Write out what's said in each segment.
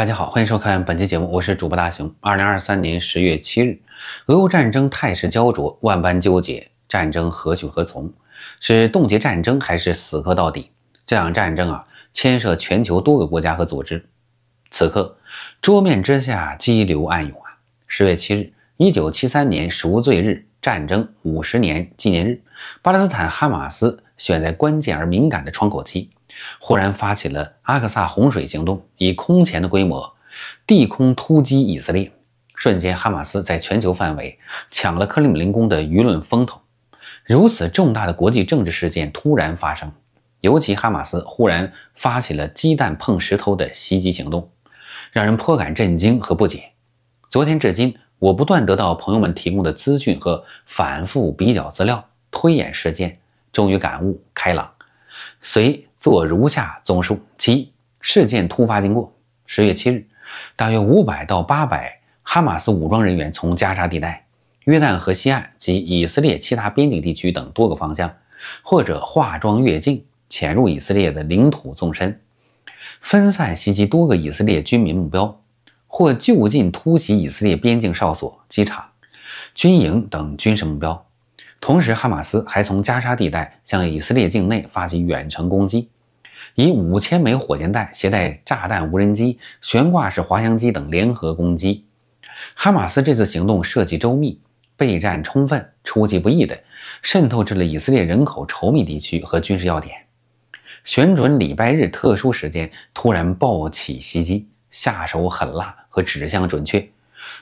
大家好，欢迎收看本期节目，我是主播大熊。二零二三年十月七日，俄乌战争态势焦灼，万般纠结，战争何去何从？是冻结战争，还是死磕到底？这场战争啊，牵涉全球多个国家和组织。此刻，桌面之下激流暗涌啊！十月七日，一九七三年赎罪日战争五十年纪念日，巴勒斯坦哈马斯选在关键而敏感的窗口期。忽然发起了阿克萨洪水行动，以空前的规模，地空突击以色列。瞬间，哈马斯在全球范围抢了克里姆林宫的舆论风头。如此重大的国际政治事件突然发生，尤其哈马斯忽然发起了鸡蛋碰石头的袭击行动，让人颇感震惊和不解。昨天至今，我不断得到朋友们提供的资讯和反复比较资料，推演事件，终于感悟开朗。随。做如下综述：其一，事件突发经过。十月七日，大约五百到八百哈马斯武装人员从加沙地带、约旦河西岸及以色列其他边境地区等多个方向，或者化妆越境，潜入以色列的领土纵深，分散袭击多个以色列军民目标，或就近突袭以色列边境哨所、机场、军营等军事目标。同时，哈马斯还从加沙地带向以色列境内发起远程攻击，以五千枚火箭弹、携带炸弹无人机、悬挂式滑翔机等联合攻击。哈马斯这次行动设计周密，备战充分，出其不意地渗透至了以色列人口稠密地区和军事要点，选准礼拜日特殊时间突然暴起袭击，下手狠辣和指向准确，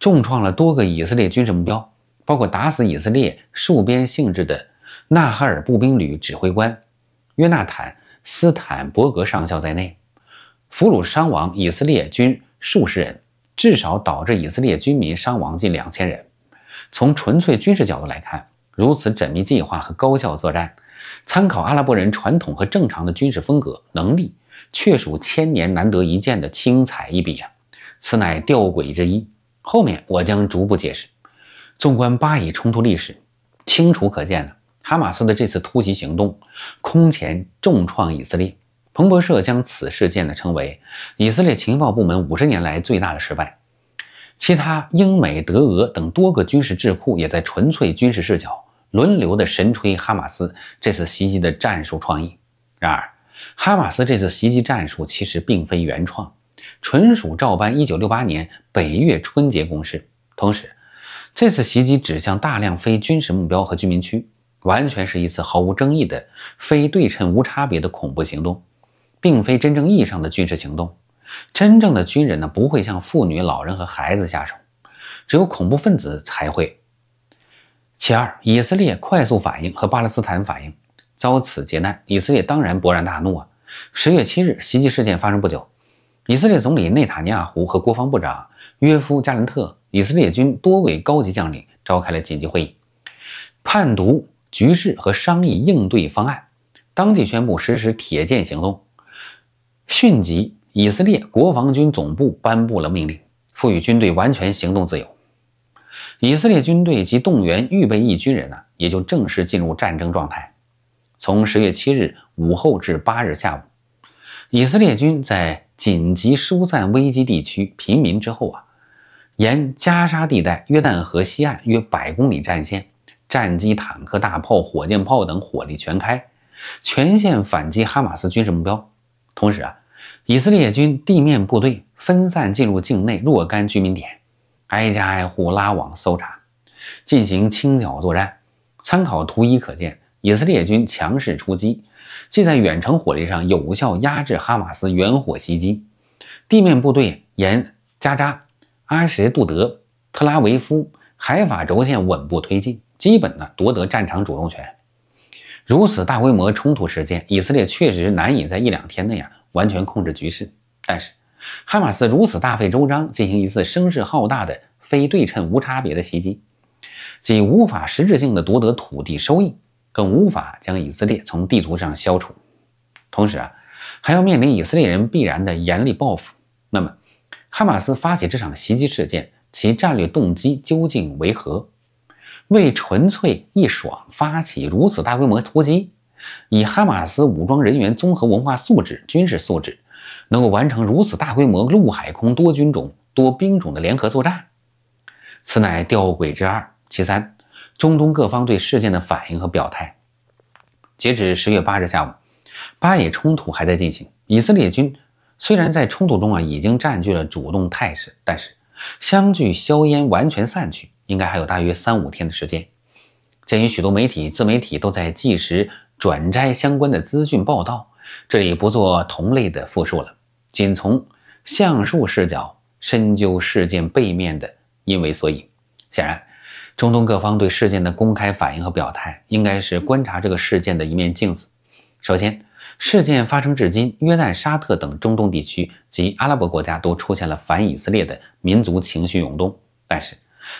重创了多个以色列军事目标。包括打死以色列戍边性质的纳哈尔步兵旅指挥官约纳坦·斯坦伯格上校在内，俘虏伤亡以色列军数十人，至少导致以色列军民伤亡近两千人。从纯粹军事角度来看，如此缜密计划和高效作战，参考阿拉伯人传统和正常的军事风格能力，确属千年难得一见的精彩一笔呀！此乃吊诡之一，后面我将逐步解释。纵观巴以冲突历史，清楚可见哈马斯的这次突袭行动空前重创以色列。彭博社将此事件呢称为以色列情报部门五十年来最大的失败。其他英美德俄等多个军事智库也在纯粹军事视角轮流的神吹哈马斯这次袭击的战术创意。然而，哈马斯这次袭击战术其实并非原创，纯属照搬1968年北越春节攻势。同时，这次袭击指向大量非军事目标和居民区，完全是一次毫无争议的非对称、无差别的恐怖行动，并非真正意义上的军事行动。真正的军人呢，不会向妇女、老人和孩子下手，只有恐怖分子才会。其二，以色列快速反应和巴勒斯坦反应遭此劫难，以色列当然勃然大怒啊！十月七日袭击事件发生不久。以色列总理内塔尼亚胡和国防部长约夫·加兰特、以色列军多位高级将领召开了紧急会议，判读局势和商议应对方案，当即宣布实施“铁剑”行动。迅即，以色列国防军总部颁布了命令，赋予军队完全行动自由。以色列军队及动员预备役军人呢，也就正式进入战争状态。从十月七日午后至八日下午，以色列军在紧急疏散危机地区平民之后啊，沿加沙地带约旦河西岸约百公里战线，战机、坦克、大炮、火箭炮等火力全开，全线反击哈马斯军事目标。同时啊，以色列军地面部队分散进入境内若干居民点，挨家挨户拉网搜查，进行清剿作战。参考图一可见，以色列军强势出击。既在远程火力上有效压制哈马斯远火袭击，地面部队沿加扎、阿什杜德、特拉维夫、海法轴线稳步推进，基本呢夺得战场主动权。如此大规模冲突事件，以色列确实难以在一两天内啊完全控制局势。但是，哈马斯如此大费周章进行一次声势浩大的非对称无差别的袭击，即无法实质性的夺得土地收益。更无法将以色列从地图上消除，同时啊，还要面临以色列人必然的严厉报复。那么，哈马斯发起这场袭击事件，其战略动机究竟为何？为纯粹一爽发起如此大规模突击，以哈马斯武装人员综合文化素质、军事素质，能够完成如此大规模陆海空多军种多兵种的联合作战，此乃吊诡之二。其三。中东各方对事件的反应和表态，截止十月八日下午，巴以冲突还在进行。以色列军虽然在冲突中啊已经占据了主动态势，但是相距硝烟完全散去，应该还有大约三五天的时间。鉴于许多媒体、自媒体都在即时转摘相关的资讯报道，这里不做同类的复述了，仅从上述视角深究事件背面的因为所以。显然。中东各方对事件的公开反应和表态，应该是观察这个事件的一面镜子。首先，事件发生至今，约旦、沙特等中东地区及阿拉伯国家都出现了反以色列的民族情绪涌动。但是，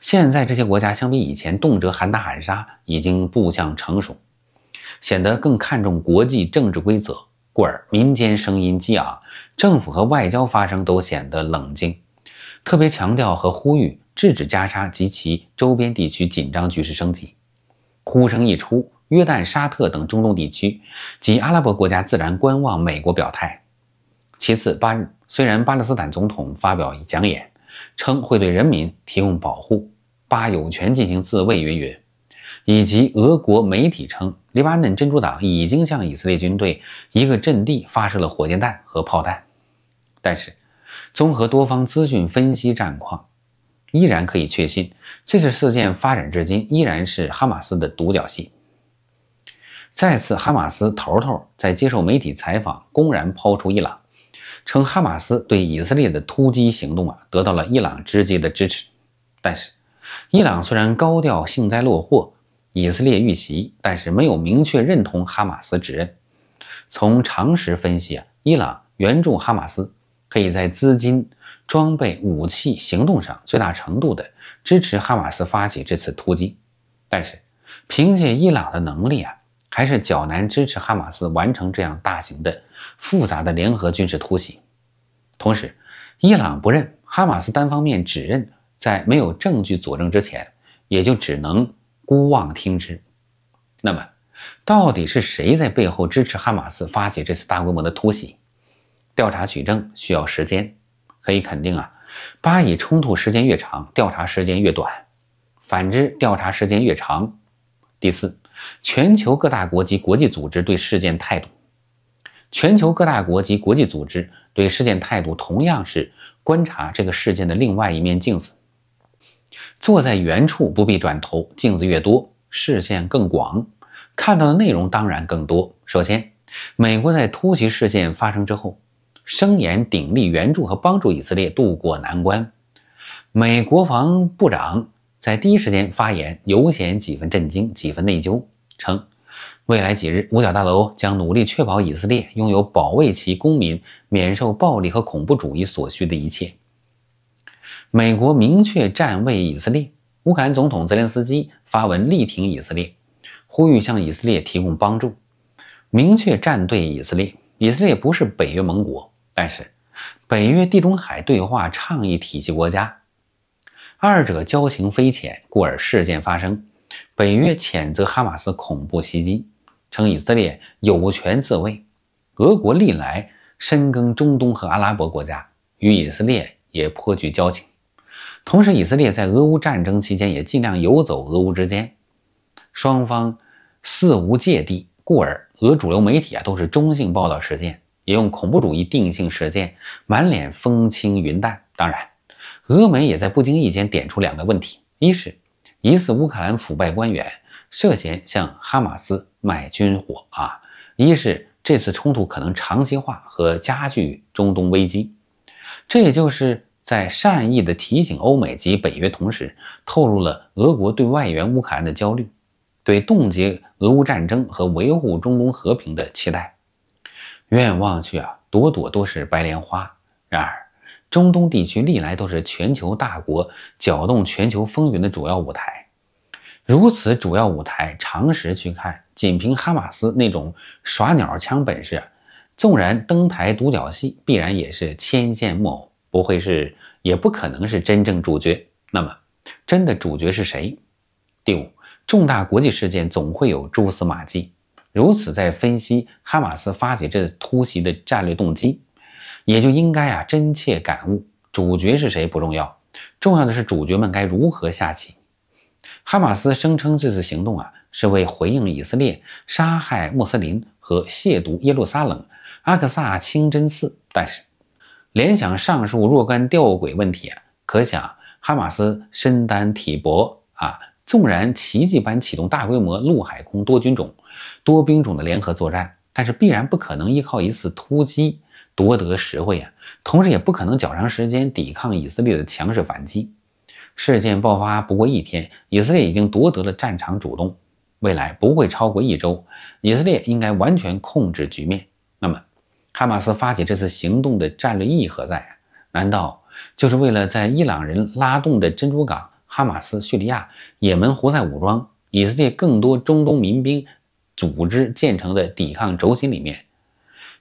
现在这些国家相比以前，动辄喊打喊杀已经步向成熟，显得更看重国际政治规则，故而民间声音激昂，政府和外交发声都显得冷静。特别强调和呼吁制止加沙及其周边地区紧张局势升级。呼声一出，约旦、沙特等中东地区及阿拉伯国家自然观望美国表态。其次，巴虽然巴勒斯坦总统发表讲演，称会对人民提供保护，巴有权进行自卫，云云。以及俄国媒体称，黎巴嫩真主党已经向以色列军队一个阵地发射了火箭弹和炮弹，但是。综合多方资讯分析战况，依然可以确信，这次事件发展至今依然是哈马斯的独角戏。再次，哈马斯头头在接受媒体采访，公然抛出伊朗，称哈马斯对以色列的突击行动啊，得到了伊朗直接的支持。但是，伊朗虽然高调幸灾乐祸以色列遇袭，但是没有明确认同哈马斯指认。从常识分析啊，伊朗援助哈马斯。可以在资金、装备、武器、行动上最大程度地支持哈马斯发起这次突击，但是凭借伊朗的能力啊，还是较难支持哈马斯完成这样大型的、复杂的联合军事突袭。同时，伊朗不认哈马斯单方面指认，在没有证据佐证之前，也就只能姑妄听之。那么，到底是谁在背后支持哈马斯发起这次大规模的突袭？调查取证需要时间，可以肯定啊。巴以冲突时间越长，调查时间越短；反之，调查时间越长。第四，全球各大国及国际组织对事件态度，全球各大国及国际组织对事件态度同样是观察这个事件的另外一面镜子。坐在原处不必转头，镜子越多，视线更广，看到的内容当然更多。首先，美国在突袭事件发生之后。声言鼎力援助和帮助以色列渡过难关。美国防部长在第一时间发言，尤显几分震惊，几分内疚，称未来几日，五角大楼将努力确保以色列拥有保卫其公民免受暴力和恐怖主义所需的一切。美国明确站位以色列。乌克兰总统泽连斯基发文力挺以色列，呼吁向以色列提供帮助，明确站队以色列。以色列不是北约盟国。但是，北约地中海对话倡议体系国家，二者交情非浅，故而事件发生，北约谴责哈马斯恐怖袭击，称以色列有权自卫。俄国历来深耕中东和阿拉伯国家，与以色列也颇具交情。同时，以色列在俄乌战争期间也尽量游走俄乌之间，双方似无芥蒂，故而俄主流媒体啊都是中性报道事件。也用恐怖主义定性事件，满脸风轻云淡。当然，俄美也在不经意间点出两个问题：一是疑似乌克兰腐败官员涉嫌向哈马斯卖军火啊；一是这次冲突可能长期化和加剧中东危机。这也就是在善意的提醒欧美及北约同时，透露了俄国对外援乌克兰的焦虑，对冻结俄乌战争和维护中东和平的期待。远远望去啊，朵朵都是白莲花。然而，中东地区历来都是全球大国搅动全球风云的主要舞台。如此主要舞台，常识去看，仅凭哈马斯那种耍鸟枪本事，纵然登台独角戏，必然也是牵线木偶，不会是，也不可能是真正主角。那么，真的主角是谁？第五，重大国际事件总会有蛛丝马迹。如此，在分析哈马斯发起这突袭的战略动机，也就应该啊真切感悟主角是谁不重要，重要的是主角们该如何下棋。哈马斯声称这次行动啊是为回应以色列杀害穆斯林和亵渎耶路撒冷阿克萨清真寺，但是联想上述若干吊诡问题啊，可想哈马斯身单体薄啊，纵然奇迹般启动大规模陆海空多军种。多兵种的联合作战，但是必然不可能依靠一次突击夺得实惠啊！同时也不可能较长时间抵抗以色列的强势反击。事件爆发不过一天，以色列已经夺得了战场主动，未来不会超过一周，以色列应该完全控制局面。那么，哈马斯发起这次行动的战略意义何在啊？难道就是为了在伊朗人拉动的珍珠港？哈马斯、叙利亚、也门胡塞武装、以色列更多中东民兵。组织建成的抵抗轴心里面，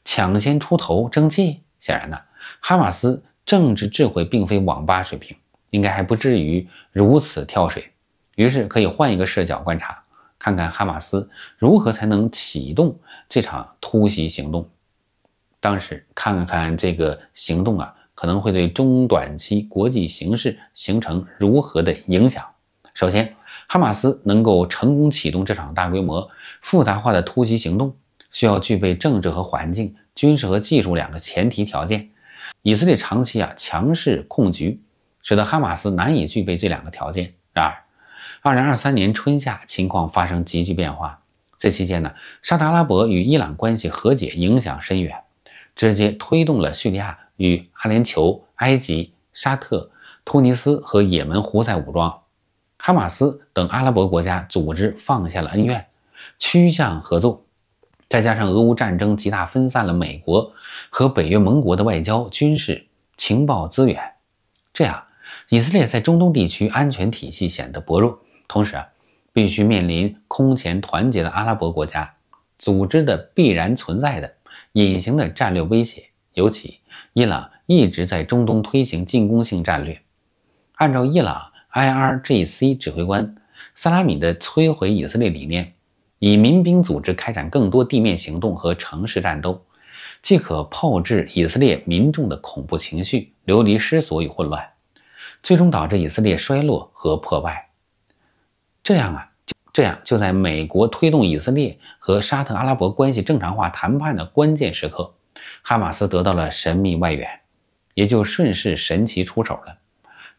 抢先出头争气。显然呢，哈马斯政治智慧并非网吧水平，应该还不至于如此跳水。于是可以换一个视角观察，看看哈马斯如何才能启动这场突袭行动。当时看看这个行动啊，可能会对中短期国际形势形成如何的影响。首先，哈马斯能够成功启动这场大规模。复杂化的突袭行动需要具备政治和环境、军事和技术两个前提条件。以色列长期啊强势控局，使得哈马斯难以具备这两个条件。然而，二零二三年春夏情况发生急剧变化。这期间呢，沙特阿拉伯与伊朗关系和解影响深远，直接推动了叙利亚与阿联酋、埃及、沙特、突尼斯和也门胡塞武装、哈马斯等阿拉伯国家组织放下了恩怨。趋向合作，再加上俄乌战争极大分散了美国和北约盟国的外交、军事、情报资源，这样，以色列在中东地区安全体系显得薄弱，同时，啊，必须面临空前团结的阿拉伯国家组织的必然存在的隐形的战略威胁。尤其，伊朗一直在中东推行进攻性战略，按照伊朗 IRGC 指挥官萨拉米的摧毁以色列理念。以民兵组织开展更多地面行动和城市战斗，即可炮制以色列民众的恐怖情绪、流离失所与混乱，最终导致以色列衰落和破败。这样啊，就这样就在美国推动以色列和沙特阿拉伯关系正常化谈判的关键时刻，哈马斯得到了神秘外援，也就顺势神奇出手了，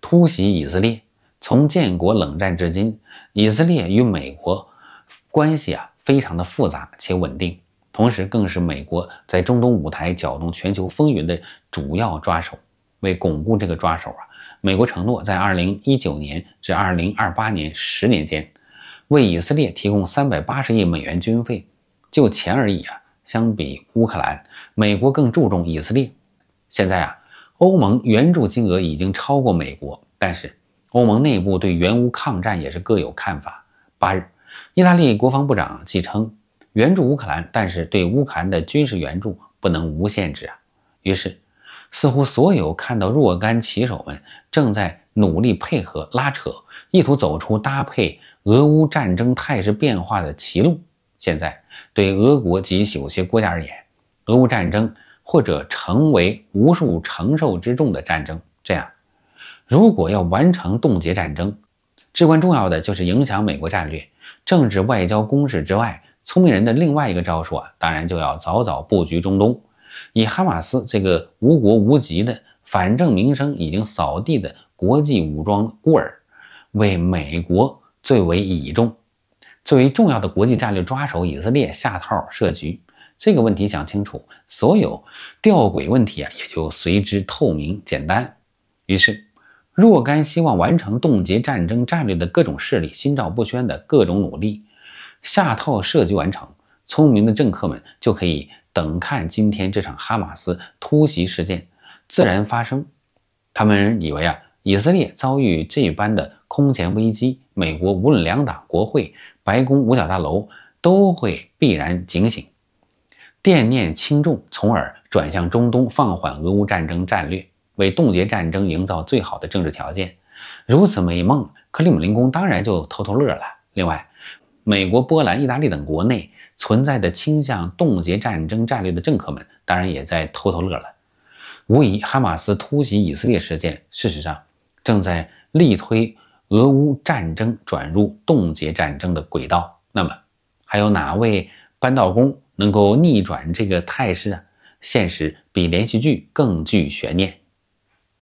突袭以色列。从建国冷战至今，以色列与美国。关系啊，非常的复杂且稳定，同时更是美国在中东舞台搅动全球风云的主要抓手。为巩固这个抓手啊，美国承诺在二零一九年至二零二八年十年间，为以色列提供三百八十亿美元军费。就钱而已啊，相比乌克兰，美国更注重以色列。现在啊，欧盟援助金额已经超过美国，但是欧盟内部对援乌抗战也是各有看法。八日。意大利国防部长即称援助乌克兰，但是对乌克兰的军事援助不能无限制啊。于是，似乎所有看到若干棋手们正在努力配合拉扯，意图走出搭配俄乌战争态势变化的歧路。现在，对俄国及有些国家而言，俄乌战争或者成为无数承受之重的战争。这样，如果要完成冻结战争，至关重要的就是影响美国战略、政治、外交攻势之外，聪明人的另外一个招数啊，当然就要早早布局中东，以哈马斯这个无国无籍的、反正名声已经扫地的国际武装孤儿，为美国最为倚重、最为重要的国际战略抓手。以色列下套设局，这个问题想清楚，所有吊诡问题啊，也就随之透明简单。于是。若干希望完成冻结战争战略的各种势力心照不宣的各种努力，下套设计完成，聪明的政客们就可以等看今天这场哈马斯突袭事件自然发生。他们以为啊，以色列遭遇这般的空前危机，美国无论两党、国会、白宫、五角大楼都会必然警醒，惦念轻重，从而转向中东放缓俄乌战争战略。为冻结战争营造最好的政治条件，如此美梦，克里姆林宫当然就偷偷乐了。另外，美国、波兰、意大利等国内存在的倾向冻结战争战略的政客们，当然也在偷偷乐了。无疑，哈马斯突袭以色列事件，事实上正在力推俄乌战争转入冻结战争的轨道。那么，还有哪位扳道工能够逆转这个态势？现实比连续剧更具悬念。